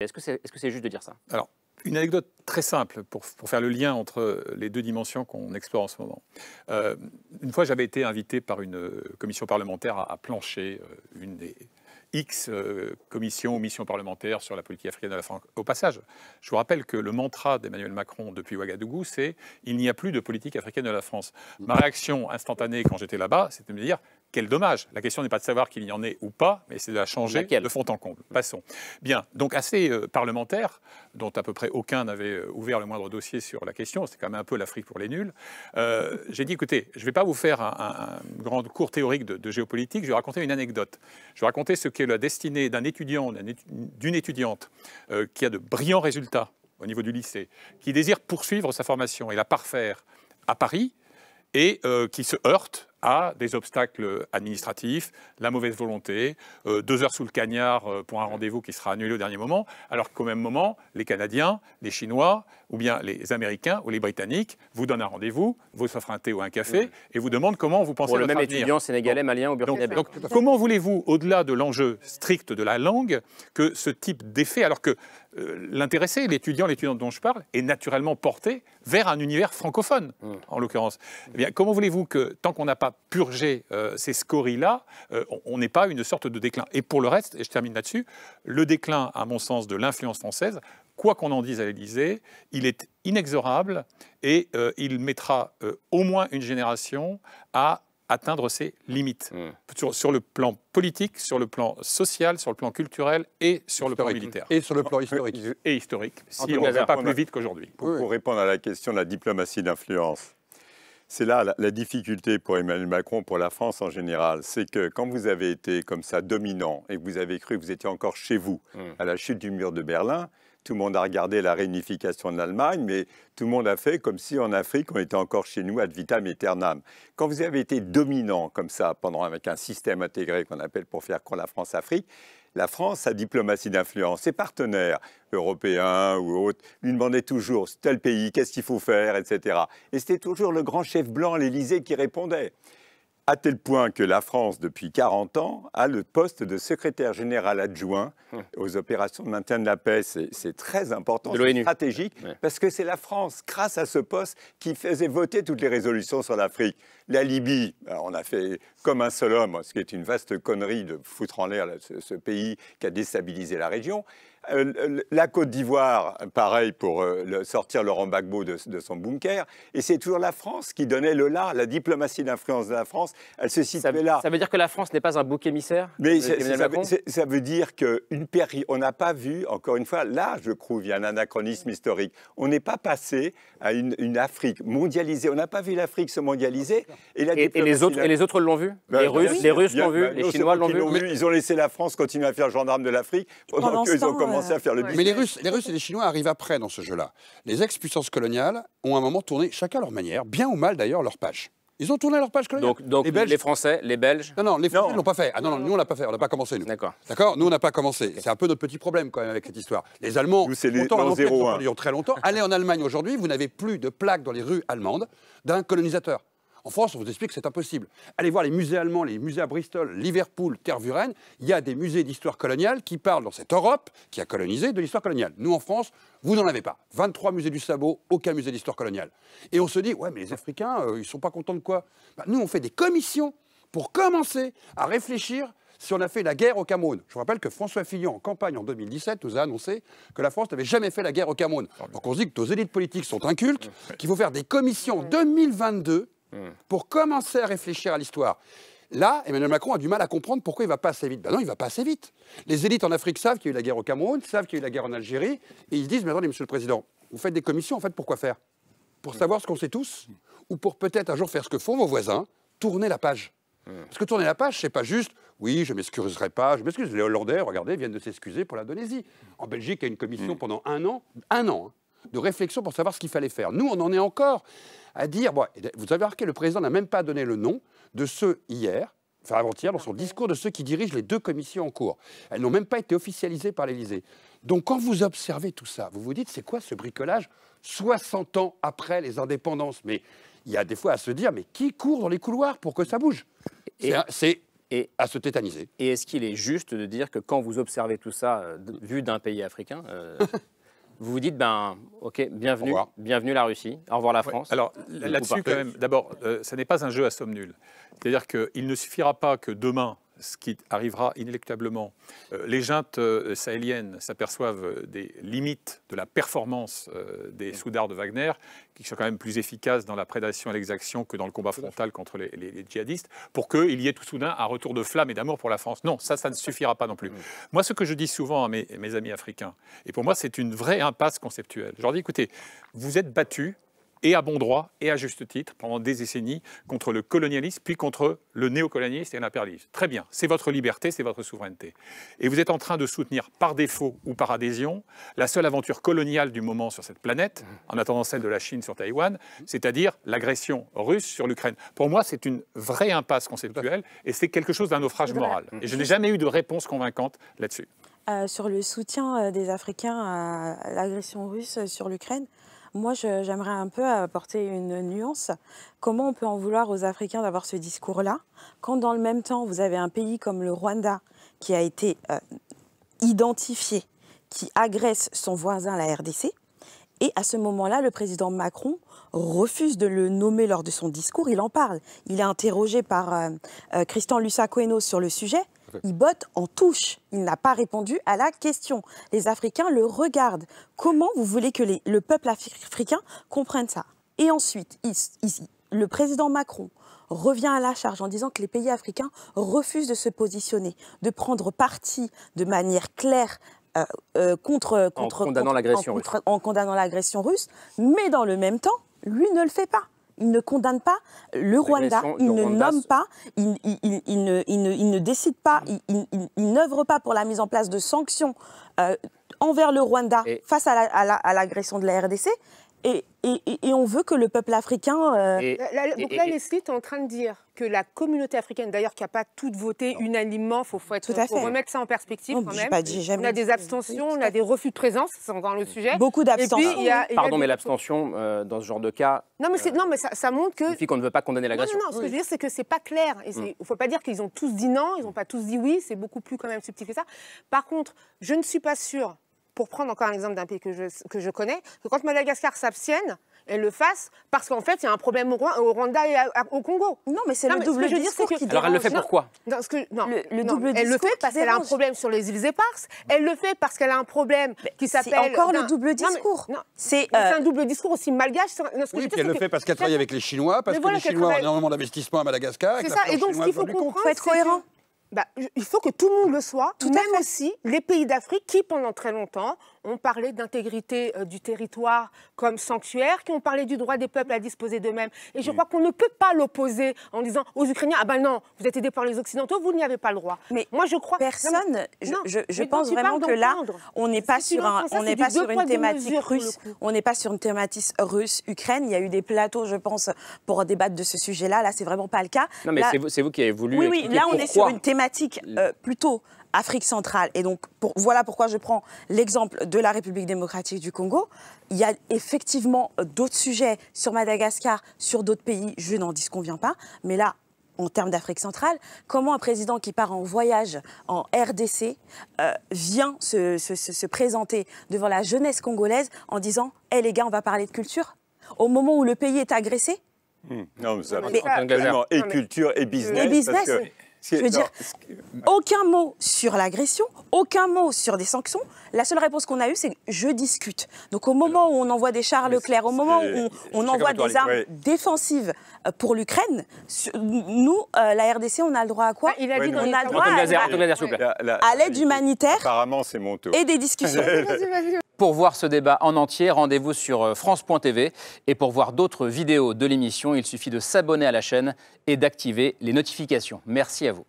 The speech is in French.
Est-ce que c'est juste de dire ça Alors, une anecdote très simple pour, faire le lien entre les deux dimensions qu'on explore en ce moment. Euh, une fois, j'avais été invité par une euh, commission parlementaire à, plancher euh, une des X commissions ou missions parlementaires sur la politique africaine de la France. Au passage, je vous rappelle que le mantra d'Emmanuel Macron depuis Ouagadougou, c'est « il n'y a plus de politique africaine de la France ». Ma réaction instantanée quand j'étais là-bas, c'était de me dire « quel dommage. La question n'est pas de savoir qu'il y en ait ou pas, mais c'est de la changer de fond en comble. Passons. Bien, donc assez parlementaires, euh, parlementaire, dont à peu près aucun n'avait euh, ouvert le moindre dossier sur la question. C'est quand même un peu l'Afrique pour les nuls. Euh, j'ai dit, écoutez, je ne vais pas vous faire un, grand cours théorique de, géopolitique, je vais raconter une anecdote. Je vais raconter ce qu'est la destinée d'un étudiant, d'une étudiante qui a de brillants résultats au niveau du lycée, qui désire poursuivre sa formation et la parfaire à Paris, et qui se heurte à des obstacles administratifs, la mauvaise volonté, euh, deux heures sous le cagnard euh, pour un rendez-vous qui sera annulé au dernier moment, alors qu'au même moment, les Canadiens, les Chinois, ou bien les Américains ou les Britanniques vous donnent un rendez-vous, vous offrent un thé ou un café, et vous demandent comment vous pensez pour le même étudiant sénégalais, malien ou burkinabé. Donc, comment voulez-vous, au-delà de l'enjeu strict de la langue, que ce type d'effet, alors que euh, l'intéressé, l'étudiant, l'étudiante dont je parle, est naturellement porté vers un univers francophone, mm. en l'occurrence. Eh comment voulez-vous que, tant qu'on n'a pas purgé euh, ces scories-là, euh, on n'ait pas une sorte de déclin Et pour le reste, et je termine là-dessus, le déclin, à mon sens, de l'influence française, quoi qu'on en dise à l'Élysée, il est inexorable et euh, il mettra au moins une génération à atteindre ses limites mmh. sur, sur, le plan politique, sur le plan social, sur le plan culturel et sur le plan militaire. Et sur le plan historique. Et historique, si on ne pas plus vite qu'aujourd'hui. Pour, répondre à la question de la diplomatie d'influence, c'est là la, difficulté pour Emmanuel Macron, pour la France en général, c'est que quand vous avez été comme ça dominant et que vous avez cru que vous étiez encore chez vous mmh. à la chute du mur de Berlin, tout le monde a regardé la réunification de l'Allemagne, mais tout le monde a fait comme si en Afrique, on était encore chez nous ad vitam aeternam. Quand vous avez été dominant comme ça, pendant, avec un système intégré qu'on appelle pour faire croire la France-Afrique, la France, sa diplomatie d'influence, ses partenaires européens ou autres, lui demandaient toujours tel pays, qu'est-ce qu'il faut faire, etc. Et c'était toujours le grand chef blanc l'Élysée qui répondait à tel point que la France, depuis 40 ans, a le poste de secrétaire général adjoint hum. aux opérations de maintien de la paix. C'est très important, c'est stratégique, parce que c'est la France, grâce à ce poste, qui faisait voter toutes les résolutions sur l'Afrique. La Libye, euh, on a fait comme un seul homme, ce qui est une vaste connerie de foutre en l'air ce, pays qui a déstabilisé la région. Euh, la Côte d'Ivoire, pareil, pour euh, sortir Laurent Gbagbo de, de, son bunker. Et c'est toujours la France qui donnait le là, la diplomatie d'influence de la France elle ça, veut dire que la France n'est pas un bouc émissaire Mais ça, veut dire qu'une période, On n'a pas vu, encore une fois, là, je trouve, il y a un anachronisme historique. On n'est pas passé à une, Afrique mondialisée. On n'a pas vu l'Afrique se mondialiser. Ah, et, les autres, l'ont vu ben, Les Russes, l'ont ben, vu, les Chinois l'ont vu. Ils ont laissé la France continuer à faire le gendarme de l'Afrique pendant qu'ils ont commencé à faire le business. Mais les Russes, et les Chinois arrivent après dans ce jeu-là. Les ex-puissances coloniales ont un moment tourné, chacun à leur manière, bien ou mal d'ailleurs, leur page. Ils ont tourné leur page coloniale. Donc, les, Belges... les, Français, les Belges Non, non, les Français ne l'ont pas fait. Ah non, non, nous, on l'a pas fait. On n'a pas commencé, nous. D'accord. D'accord Nous, on n'a pas commencé. C'est un peu notre petit problème, quand même, avec cette histoire. Les Allemands, nous, c'est très longtemps. Allez en Allemagne aujourd'hui, vous n'avez plus de plaques dans les rues allemandes d'un colonisateur. En France, on vous explique que c'est impossible. Allez voir les musées allemands, les musées à Bristol, Liverpool, Tervuren. Il y a des musées d'histoire coloniale qui parlent dans cette Europe qui a colonisé de l'histoire coloniale. Nous, en France, vous n'en avez pas. 23 musées du sabot, aucun musée d'histoire coloniale. Et on se dit, ouais, mais les Africains, ils euh, ils sont pas contents de quoi bah, Nous, on fait des commissions pour commencer à réfléchir si on a fait la guerre au Cameroun. Je vous rappelle que François Fillon, en campagne en 2017, nous a annoncé que la France n'avait jamais fait la guerre au Cameroun. Donc on se dit que nos élites politiques sont incultes, qu'il faut faire des commissions en 2022 pour commencer à réfléchir à l'histoire. Là, Emmanuel Macron a du mal à comprendre pourquoi il va pas assez vite. Ben non, il va pas assez vite. Les élites en Afrique savent qu'il y a eu la guerre au Cameroun, savent qu'il y a eu la guerre en Algérie, et ils disent Mais attendez, monsieur le président, vous faites des commissions, en fait, pour quoi faire Pour savoir ce qu'on sait tous Ou pour peut-être un jour faire ce que font vos voisins, tourner la page parce que tourner la page, c'est pas juste, oui, je m'excuserai pas, je m'excuse. Les Hollandais, regardez, viennent de s'excuser pour l'Indonésie. En Belgique, il y a une commission mm. pendant un an, un an, hein, de réflexion pour savoir ce qu'il fallait faire. Nous, on en est encore à dire, vous avez remarqué, le président n'a même pas donné le nom de ceux hier, enfin avant-hier, dans son discours de ceux qui dirigent les deux commissions en cours. Elles n'ont même pas été officialisées par l'Élysée. Donc quand vous observez tout ça, vous vous dites, c'est quoi ce bricolage 60 ans après les indépendances Mais il y a des fois à se dire, mais qui court dans les couloirs pour que ça bouge C'est et, à se tétaniser. Et est-ce qu'il est juste de dire que quand vous observez tout ça, euh, vu d'un pays africain, euh, vous vous dites, ben, ok, bienvenue, bienvenue la Russie, au revoir la France. Alors là-dessus, quand même, d'abord, euh, ça n'est pas un jeu à somme nulle. C'est-à-dire qu'il ne suffira pas que demain, ce qui arrivera inéluctablement. Euh, les juntes euh, sahéliennes s'aperçoivent des limites de la performance euh, des mm. soudards de Wagner, qui sont quand même plus efficaces dans la prédation et l'exaction que dans le combat frontal contre les, djihadistes, pour qu'il y ait tout soudain un retour de flamme et d'amour pour la France. Non, ça, ça ne suffira pas non plus. Mm. Moi, ce que je dis souvent à mes, mes amis africains, et pour moi, c'est une vraie impasse conceptuelle, je leur dis, écoutez, vous êtes battus et à bon droit, et à juste titre, pendant des décennies, contre le colonialisme, puis contre le néocolonialisme et l'impérialisme. Très bien, c'est votre liberté, c'est votre souveraineté. Et vous êtes en train de soutenir par défaut ou par adhésion la seule aventure coloniale du moment sur cette planète, en attendant celle de la Chine sur Taïwan, c'est-à-dire l'agression russe sur l'Ukraine. Pour moi, c'est une vraie impasse conceptuelle, et c'est quelque chose d'un naufrage moral. Et je n'ai jamais eu de réponse convaincante là-dessus. Euh, sur le soutien euh, des Africains à l'agression russe sur l'Ukraine, moi, j'aimerais un peu apporter une nuance. Comment on peut en vouloir aux Africains d'avoir ce discours-là, quand dans le même temps, vous avez un pays comme le Rwanda qui a été euh, identifié, qui agresse son voisin, la RDC, et à ce moment-là, le président Macron refuse de le nommer lors de son discours, il en parle. Il est interrogé par euh, euh, Christian Lussacoeno sur le sujet, il botte en touche. Il n'a pas répondu à la question. Les Africains le regardent. Comment vous voulez que le peuple africain comprenne ça Et ensuite, le président Macron revient à la charge en disant que les pays africains refusent de se positionner, de prendre parti de manière claire euh, euh contre, contre, en condamnant l'agression russe. Mais dans le même temps, lui ne le fait pas il ne condamne pas le Rwanda, il ne nomme pas, il, ne, décide pas, il, n'œuvre pas pour la mise en place de sanctions euh, envers le Rwanda face à l'agression la, à l'agression de la RDC et, on veut que le peuple africain. donc là, Leslie, tu en train de dire que la communauté africaine, d'ailleurs, qui n'a pas toutes voté unanimement, il faut, faut, être, faut remettre ça en perspective quand même. on a des abstentions, on a des refus de présence, c'est encore le sujet. Beaucoup d'abstentions. Pardon, mais l'abstention, euh, dans ce genre de cas. Non, mais, euh, non, mais ça, montre que. Signifie qu'on ne veut pas condamner l'agression. Non, non, ce que je veux dire, c'est que c'est pas clair. Il ne mm. faut pas dire qu'ils ont tous dit non, ils n'ont pas tous dit oui, c'est beaucoup plus quand même subtil que ça. Par contre, je ne suis pas sûre pour prendre encore un exemple d'un pays que je, que je connais, que quand Madagascar s'abstienne, elle le fasse parce qu'en fait, il y a un problème au, Rwanda et au Congo. Non, mais c'est le double discours Alors, elle le fait pourquoi non, non, le, Elle le fait parce qu'elle a un problème sur les îles éparses. Elle le fait parce qu'elle a un problème qui s'appelle... C'est encore le double discours. C'est euh, un double discours aussi malgache. oui, puis elle le fait parce qu'elle travaille avec les Chinois, parce que les Chinois ont énormément d'investissement à Madagascar. C'est ça, et donc ce qu'il faut comprendre, faut être cohérent. Bah, il faut que tout le monde le soit, tout même aussi les pays d'Afrique qui, pendant très longtemps, ont parlé d'intégrité euh, du territoire comme sanctuaire, qui ont parlé du droit des peuples à disposer d'eux-mêmes. Et je crois qu'on ne peut pas l'opposer en disant aux Ukrainiens, ah ben non, vous êtes aidés par les Occidentaux, vous n'y avez pas le droit. Mais moi, je crois... Personne, je, pense vraiment que là, on n'est pas, sur, on n'est pas sur une thématique russe, on n'est pas sur une thématique russe-Ukraine. Il y a eu des plateaux, je pense, pour débattre de ce sujet-là. Là, ce c'est vraiment pas le cas. Non, mais c'est vous, qui avez voulu... Oui, oui, là, on est sur une thématique thématique euh, plutôt Afrique centrale. Et donc, voilà pourquoi je prends l'exemple de la République démocratique du Congo. Il y a effectivement euh, d'autres sujets sur Madagascar, sur d'autres pays, je n'en vient pas. Mais là, en termes d'Afrique centrale, comment un président qui part en voyage en RDC euh, vient se, présenter devant la jeunesse congolaise en disant Hé eh, les gars, on va parler de culture Au moment où le pays est agressé hmm. Non, mais ça, mais, et culture et business. business. Je veux dire, aucun mot sur l'agression, aucun mot sur des sanctions. La seule réponse qu'on a eue, c'est je discute. Donc au moment où on envoie des chars Leclerc, au moment où on, envoie des armes défensives euh, pour l'Ukraine, nous, euh, la RDC, on a le droit à quoi Il a dit on a le droit à, l'aide humanitaire. Apparemment, c'est Et des discussions. Pour voir ce débat en entier, rendez-vous sur euh, France.tv. Et pour voir d'autres vidéos de l'émission, il suffit de s'abonner à la chaîne et d'activer les notifications. Merci à vous.